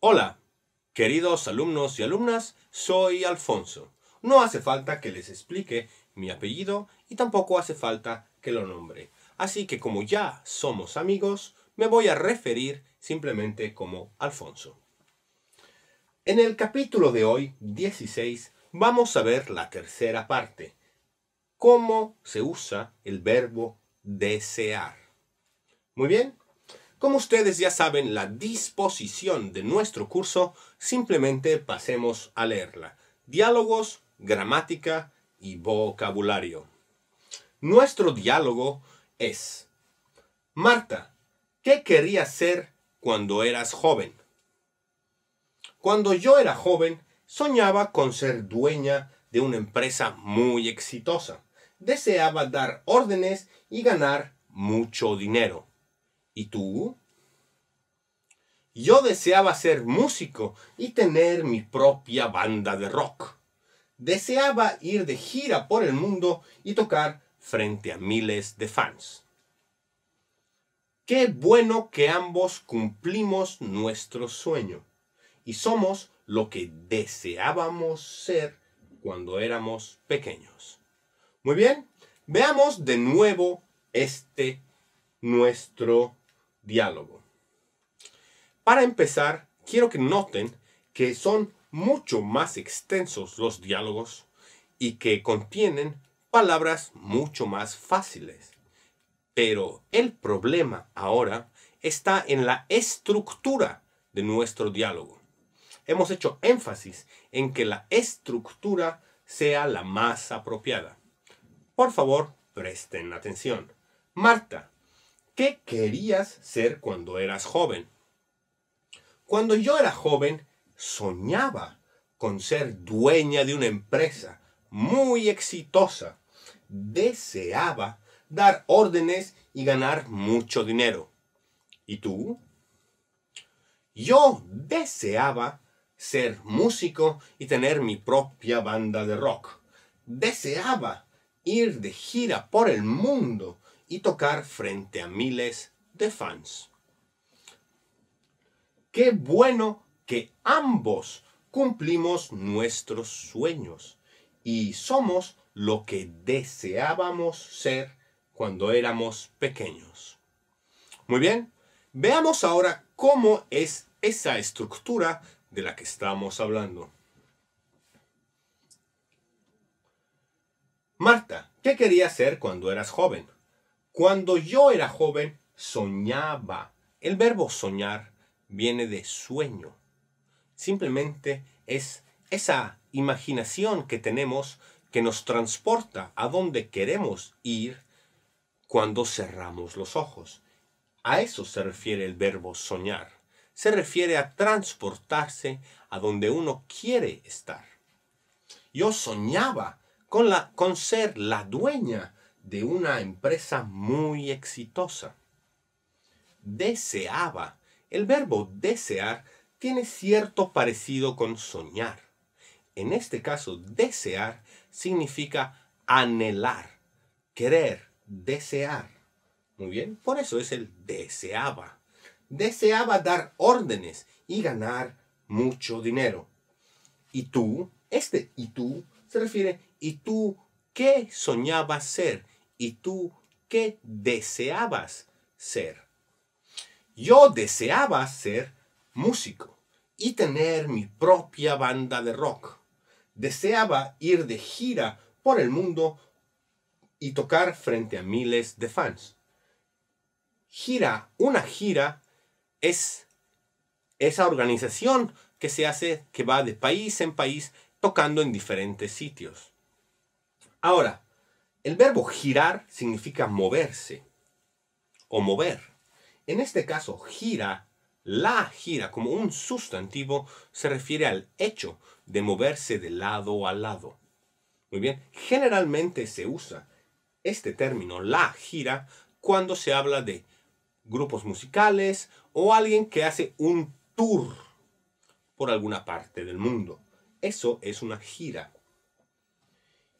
Hola, queridos alumnos y alumnas, soy Alfonso. No hace falta que les explique mi apellido y tampoco hace falta que lo nombre. Así que como ya somos amigos, me voy a referir simplemente como Alfonso. En el capítulo de hoy, 16, vamos a ver la tercera parte. ¿Cómo se usa el verbo desear? Muy bien, como ustedes ya saben la disposición de nuestro curso, simplemente pasemos a leerla. Diálogos, gramática y vocabulario. Nuestro diálogo es, Marta, ¿qué querías ser cuando eras joven? Cuando yo era joven, soñaba con ser dueña de una empresa muy exitosa. Deseaba dar órdenes y ganar mucho dinero. ¿Y tú? Yo deseaba ser músico y tener mi propia banda de rock. Deseaba ir de gira por el mundo y tocar frente a miles de fans. Qué bueno que ambos cumplimos nuestro sueño y somos lo que deseábamos ser cuando éramos pequeños. Muy bien, veamos de nuevo este nuestro diálogo. Para empezar, quiero que noten que son mucho más extensos los diálogos y que contienen palabras mucho más fáciles. Pero el problema ahora está en la estructura de nuestro diálogo. Hemos hecho énfasis en que la estructura sea la más apropiada. Por favor, presten atención. Marta, ¿Qué querías ser cuando eras joven? Cuando yo era joven, soñaba con ser dueña de una empresa muy exitosa. Deseaba dar órdenes y ganar mucho dinero. ¿Y tú? Yo deseaba ser músico y tener mi propia banda de rock. Deseaba ir de gira por el mundo y tocar frente a miles de fans. Qué bueno que ambos cumplimos nuestros sueños y somos lo que deseábamos ser cuando éramos pequeños. Muy bien, veamos ahora cómo es esa estructura de la que estamos hablando. Marta, ¿qué querías ser cuando eras joven? Cuando yo era joven, soñaba. El verbo soñar viene de sueño. Simplemente es esa imaginación que tenemos que nos transporta a donde queremos ir cuando cerramos los ojos. A eso se refiere el verbo soñar. Se refiere a transportarse a donde uno quiere estar. Yo soñaba con, la, con ser la dueña de una empresa muy exitosa. Deseaba. El verbo desear tiene cierto parecido con soñar. En este caso, desear significa anhelar, querer, desear. Muy bien, por eso es el deseaba. Deseaba dar órdenes y ganar mucho dinero. Y tú, este y tú se refiere, ¿y tú qué soñabas ser? ¿Y tú qué deseabas ser? Yo deseaba ser músico y tener mi propia banda de rock. Deseaba ir de gira por el mundo y tocar frente a miles de fans. Gira, una gira es esa organización que se hace que va de país en país tocando en diferentes sitios. Ahora, el verbo girar significa moverse o mover. En este caso, gira, la gira, como un sustantivo, se refiere al hecho de moverse de lado a lado. Muy bien, generalmente se usa este término, la gira, cuando se habla de grupos musicales o alguien que hace un tour por alguna parte del mundo. Eso es una gira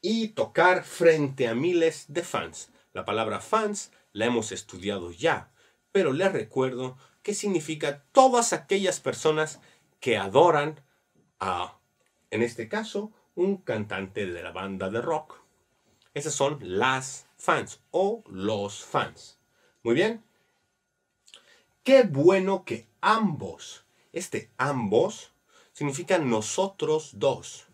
y tocar frente a miles de fans. La palabra fans la hemos estudiado ya, pero les recuerdo que significa todas aquellas personas que adoran a, en este caso, un cantante de la banda de rock. Esas son las fans o los fans. Muy bien. Qué bueno que ambos, este ambos, significa nosotros dos.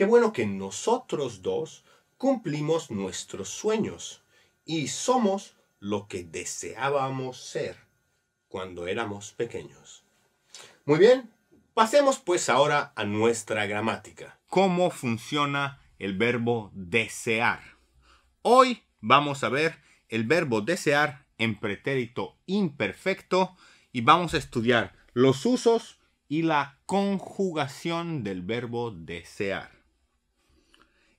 Qué bueno que nosotros dos cumplimos nuestros sueños y somos lo que deseábamos ser cuando éramos pequeños. Muy bien, pasemos pues ahora a nuestra gramática. ¿Cómo funciona el verbo desear? Hoy vamos a ver el verbo desear en pretérito imperfecto y vamos a estudiar los usos y la conjugación del verbo desear.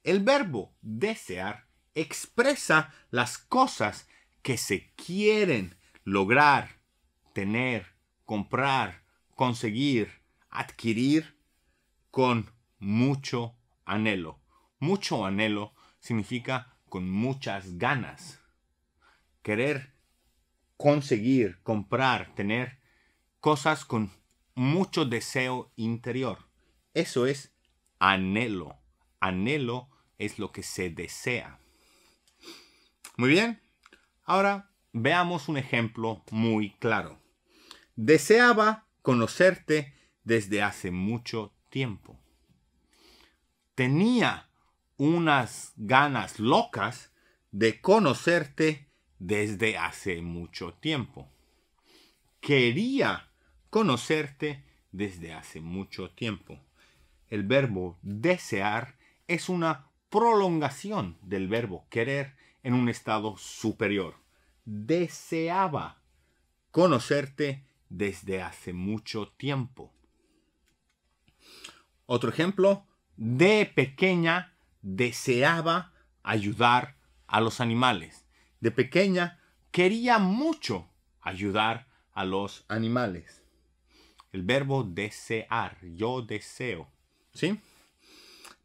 El verbo desear expresa las cosas que se quieren lograr, tener, comprar, conseguir, adquirir con mucho anhelo. Mucho anhelo significa con muchas ganas. Querer conseguir, comprar, tener cosas con mucho deseo interior. Eso es anhelo anhelo es lo que se desea. Muy bien, ahora veamos un ejemplo muy claro. Deseaba conocerte desde hace mucho tiempo. Tenía unas ganas locas de conocerte desde hace mucho tiempo. Quería conocerte desde hace mucho tiempo. El verbo desear es una prolongación del verbo querer en un estado superior. Deseaba conocerte desde hace mucho tiempo. Otro ejemplo, de pequeña deseaba ayudar a los animales. De pequeña quería mucho ayudar a los animales. El verbo desear, yo deseo. ¿Sí?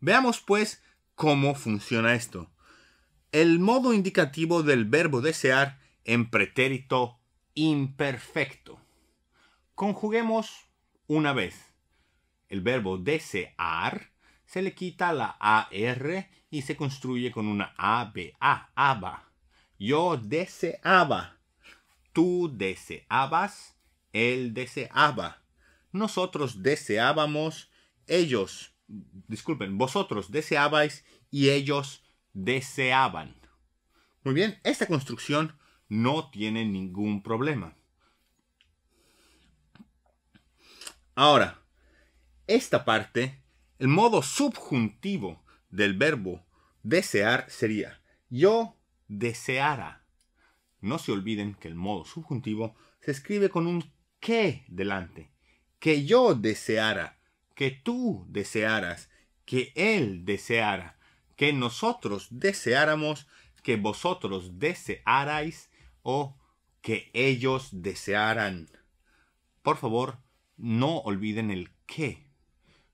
Veamos pues cómo funciona esto. El modo indicativo del verbo desear en pretérito imperfecto. Conjuguemos una vez. El verbo desear se le quita la AR y se construye con una ABA, Yo deseaba. Tú deseabas. Él deseaba. Nosotros deseábamos. Ellos disculpen, vosotros deseabais y ellos deseaban. Muy bien, esta construcción no tiene ningún problema. Ahora, esta parte, el modo subjuntivo del verbo desear sería yo deseara. No se olviden que el modo subjuntivo se escribe con un que delante. Que yo deseara que tú desearas, que Él deseara, que nosotros deseáramos, que vosotros desearais o que ellos desearan. Por favor, no olviden el qué,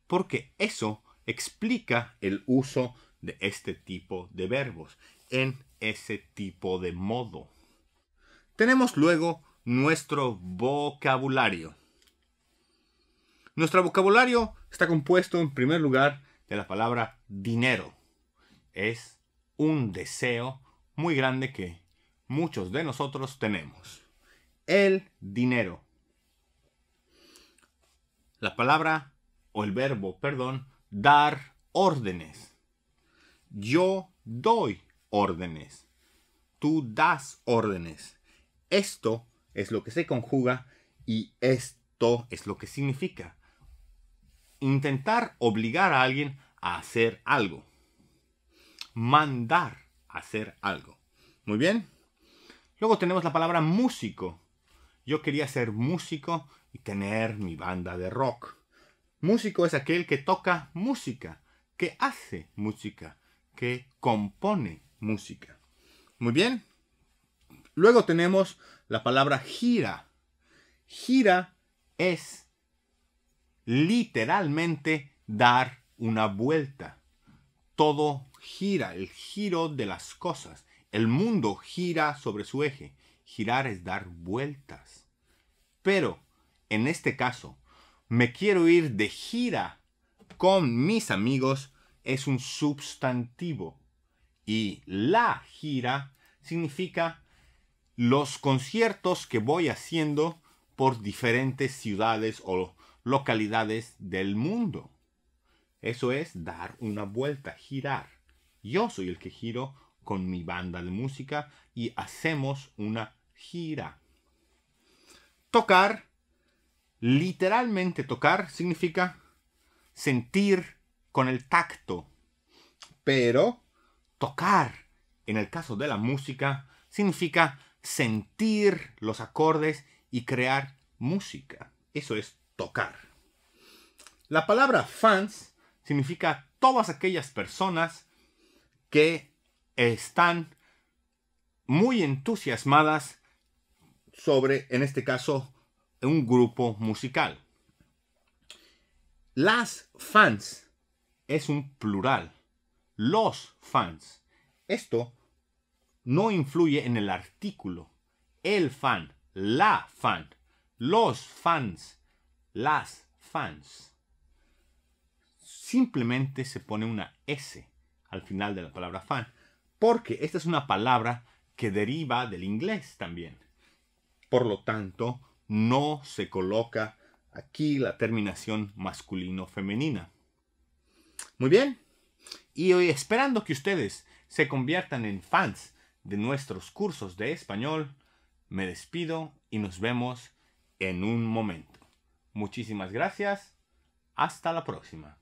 porque eso explica el uso de este tipo de verbos en ese tipo de modo. Tenemos luego nuestro vocabulario. Nuestro vocabulario está compuesto en primer lugar de la palabra dinero. Es un deseo muy grande que muchos de nosotros tenemos. El dinero. La palabra o el verbo, perdón, dar órdenes. Yo doy órdenes. Tú das órdenes. Esto es lo que se conjuga y esto es lo que significa intentar obligar a alguien a hacer algo. Mandar a hacer algo. Muy bien. Luego tenemos la palabra músico. Yo quería ser músico y tener mi banda de rock. Músico es aquel que toca música, que hace música, que compone música. Muy bien. Luego tenemos la palabra gira. Gira es literalmente dar una vuelta. Todo gira, el giro de las cosas. El mundo gira sobre su eje. Girar es dar vueltas. Pero, en este caso, me quiero ir de gira con mis amigos es un sustantivo. Y la gira significa los conciertos que voy haciendo por diferentes ciudades o localidades del mundo. Eso es dar una vuelta, girar. Yo soy el que giro con mi banda de música y hacemos una gira. Tocar, literalmente tocar, significa sentir con el tacto. Pero tocar, en el caso de la música, significa sentir los acordes y crear música. Eso es la palabra fans significa todas aquellas personas que están muy entusiasmadas sobre, en este caso, un grupo musical. Las fans es un plural. Los fans. Esto no influye en el artículo. El fan, la fan, los fans las fans, simplemente se pone una S al final de la palabra fan, porque esta es una palabra que deriva del inglés también. Por lo tanto, no se coloca aquí la terminación masculino-femenina. Muy bien. Y hoy esperando que ustedes se conviertan en fans de nuestros cursos de español, me despido y nos vemos en un momento. Muchísimas gracias. Hasta la próxima.